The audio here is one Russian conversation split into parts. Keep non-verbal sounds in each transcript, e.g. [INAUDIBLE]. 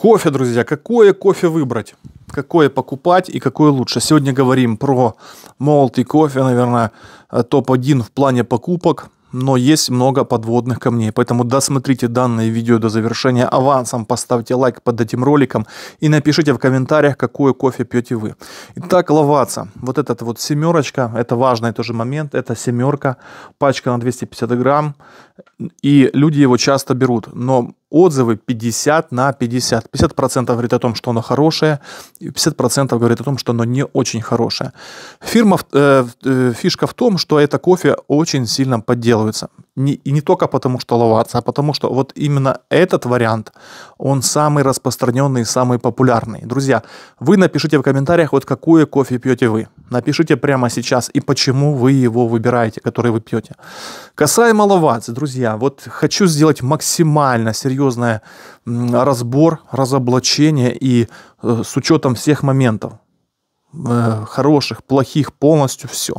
Кофе, друзья, какое кофе выбрать? Какое покупать и какое лучше? Сегодня говорим про молотый кофе, наверное, э, топ-1 в плане покупок, но есть много подводных камней. Поэтому досмотрите данное видео до завершения авансом, поставьте лайк под этим роликом и напишите в комментариях, какое кофе пьете вы. Итак, ловаться. Вот эта вот семерочка, это важный тоже момент, это семерка, пачка на 250 грамм, и люди его часто берут, но отзывы 50 на 50. 50% говорит о том, что оно хорошее, и 50% говорит о том, что оно не очень хорошее. Фирма, э, э, фишка в том, что это кофе очень сильно подделывается. Не, и не только потому, что ловаться, а потому, что вот именно этот вариант, он самый распространенный, самый популярный. Друзья, вы напишите в комментариях, вот какое кофе пьете вы. Напишите прямо сейчас и почему вы его выбираете, который вы пьете. Касаемо ловаться, друзья, вот хочу сделать максимально серьезный разбор, разоблачение и э, с учетом всех моментов. Э, хороших, плохих, полностью все.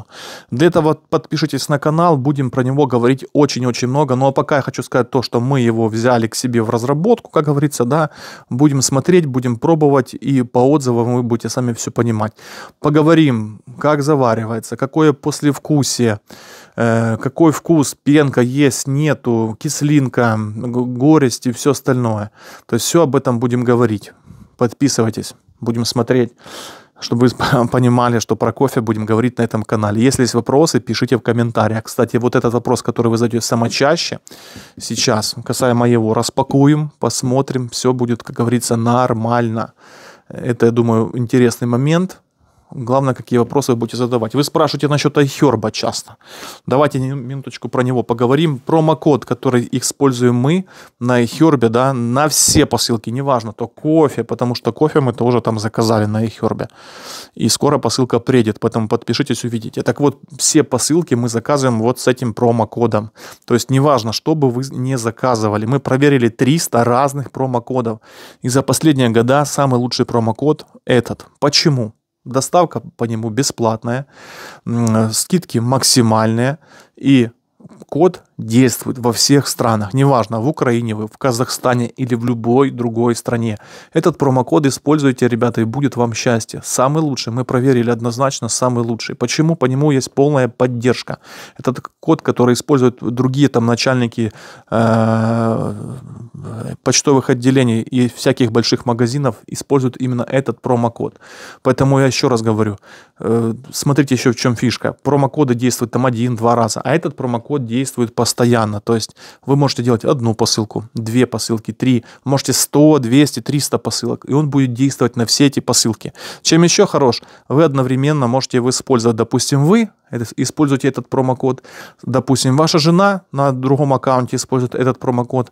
Для этого подпишитесь на канал, будем про него говорить очень-очень много. Ну а пока я хочу сказать то, что мы его взяли к себе в разработку, как говорится, да, будем смотреть, будем пробовать и по отзывам вы будете сами все понимать. Поговорим, как заваривается, какое послевкусие, э, какой вкус, пенка есть, нету, кислинка, горесть и все остальное. То есть все об этом будем говорить. Подписывайтесь, будем смотреть чтобы вы [LAUGHS] понимали, что про кофе будем говорить на этом канале. Если есть вопросы, пишите в комментариях. Кстати, вот этот вопрос, который вы задаете самое чаще сейчас, касаемо его, распакуем, посмотрим, все будет, как говорится, нормально. Это, я думаю, интересный момент. Главное, какие вопросы вы будете задавать. Вы спрашиваете насчет iHerb часто. Давайте минуточку про него поговорим. Промокод, который используем мы на iHerb, да, на все посылки, неважно, то кофе, потому что кофе мы тоже там заказали на iHerb. И скоро посылка приедет, поэтому подпишитесь, увидите. Так вот, все посылки мы заказываем вот с этим промокодом. То есть неважно, что бы вы не заказывали. Мы проверили 300 разных промокодов. И за последние года самый лучший промокод этот. Почему? доставка по нему бесплатная, скидки максимальные и код действует во всех странах, неважно, в Украине вы, в Казахстане или в любой другой стране. Этот промокод используйте, ребята, и будет вам счастье. Самый лучший, мы проверили однозначно, самый лучший. Почему? По нему есть полная поддержка. Этот код, который используют другие там начальники э, почтовых отделений и всяких больших магазинов, используют именно этот промокод. Поэтому я еще раз говорю, э, смотрите еще в чем фишка. Промокоды действуют там один-два раза, а этот промокод действует по постоянно. То есть вы можете делать одну посылку, две посылки, три, можете 100, 200, 300 посылок, и он будет действовать на все эти посылки. Чем еще хорош? Вы одновременно можете его использовать. Допустим, вы используете этот промокод, допустим, ваша жена на другом аккаунте использует этот промокод,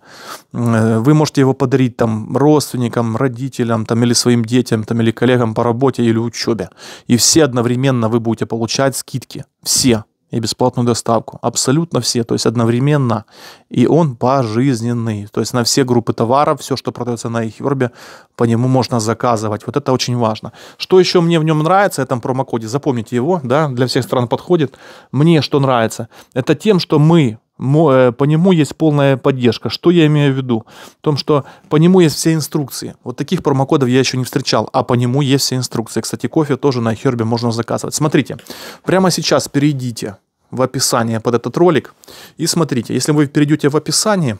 э, вы можете его подарить там родственникам, родителям там, или своим детям там, или коллегам по работе или учебе. И все одновременно вы будете получать скидки. Все и бесплатную доставку. Абсолютно все, то есть одновременно. И он пожизненный. То есть на все группы товаров, все, что продается на Ихвербе, по нему можно заказывать. Вот это очень важно. Что еще мне в нем нравится, этом промокоде, запомните его, да, для всех стран подходит. Мне что нравится, это тем, что мы Э, по нему есть полная поддержка. Что я имею в виду? В том, что по нему есть все инструкции. Вот таких промокодов я еще не встречал, а по нему есть все инструкции. Кстати, кофе тоже на Хербе можно заказывать. Смотрите, прямо сейчас перейдите в описание под этот ролик и смотрите. Если вы перейдете в описание,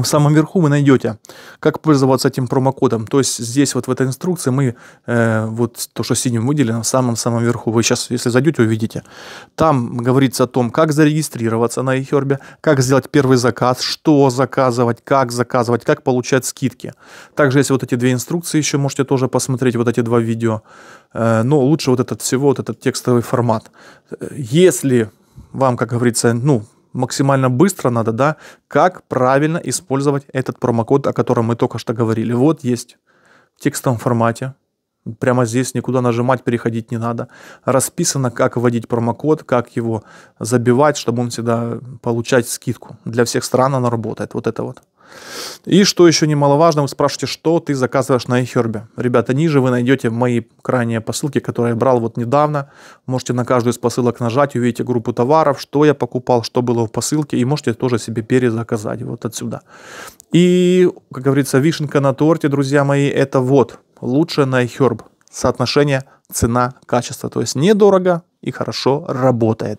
в самом верху вы найдете, как пользоваться этим промокодом. То есть здесь вот в этой инструкции мы, э, вот то, что синим выделено, в самом-самом верху. Вы сейчас, если зайдете, увидите. Там говорится о том, как зарегистрироваться на eHerb, как сделать первый заказ, что заказывать, как заказывать, как получать скидки. Также есть вот эти две инструкции, еще можете тоже посмотреть вот эти два видео. Э, но лучше вот этот всего, вот этот текстовый формат. Э, если вам, как говорится, ну, максимально быстро надо, да, как правильно использовать этот промокод, о котором мы только что говорили. Вот есть в текстовом формате, Прямо здесь никуда нажимать, переходить не надо. Расписано, как вводить промокод, как его забивать, чтобы он всегда получать скидку. Для всех стран она работает. Вот это вот. И что еще немаловажно, вы спрашиваете, что ты заказываешь на iHerb. Ребята, ниже вы найдете мои крайние посылки, которые я брал вот недавно. Можете на каждую из посылок нажать, увидите группу товаров, что я покупал, что было в посылке, и можете тоже себе перезаказать вот отсюда. И, как говорится, вишенка на торте, друзья мои, это вот – лучше на iHerb. Соотношение цена-качество. То есть недорого и хорошо работает.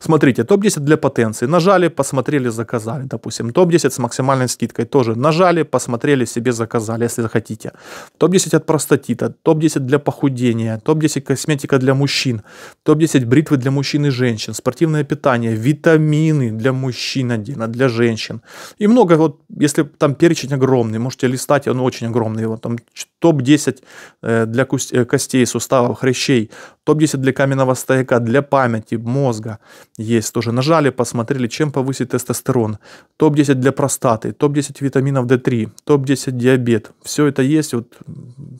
Смотрите, топ-10 для потенции. Нажали, посмотрели, заказали. Допустим, топ-10 с максимальной скидкой тоже. Нажали, посмотрели, себе заказали, если захотите. Топ-10 от простатита, топ-10 для похудения, топ-10 косметика для мужчин, топ-10 бритвы для мужчин и женщин, спортивное питание, витамины для мужчин отдельно, для женщин. И много, вот если там перечень огромный, можете листать, он очень огромный, вот там топ-10 э, для э, костей, суставов, хрящей, топ-10 для каменного стояка, для памяти, мозга. Есть тоже. Нажали, посмотрели, чем повысить тестостерон. Топ-10 для простаты, топ-10 витаминов D3, топ-10 диабет. Все это есть, вот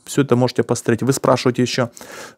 все это можете посмотреть. Вы спрашиваете еще,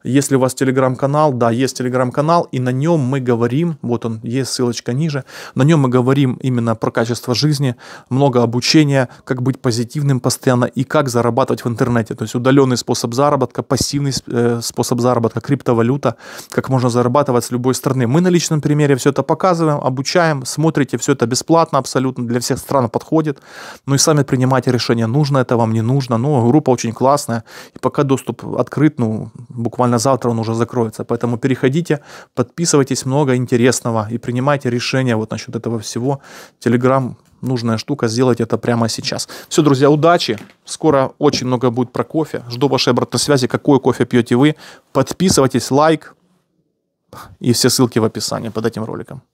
есть ли у вас телеграм-канал? Да, есть телеграм-канал, и на нем мы говорим, вот он, есть ссылочка ниже, на нем мы говорим именно про качество жизни, много обучения, как быть позитивным постоянно и как зарабатывать в интернете то есть удаленный способ заработка, пассивный э, способ заработка, криптовалюта, как можно зарабатывать с любой страны. Мы на личном примере все это показываем, обучаем, смотрите, все это бесплатно абсолютно, для всех стран подходит. Ну и сами принимайте решение, нужно это вам, не нужно. Но ну, группа очень классная, и пока доступ открыт, ну, буквально завтра он уже закроется. Поэтому переходите, подписывайтесь, много интересного и принимайте решения вот насчет этого всего. Телеграм нужная штука сделать это прямо сейчас. Все, друзья, удачи. Скоро очень много будет про кофе. Жду вашей обратной связи, какой кофе пьете вы. Подписывайтесь, лайк. И все ссылки в описании под этим роликом.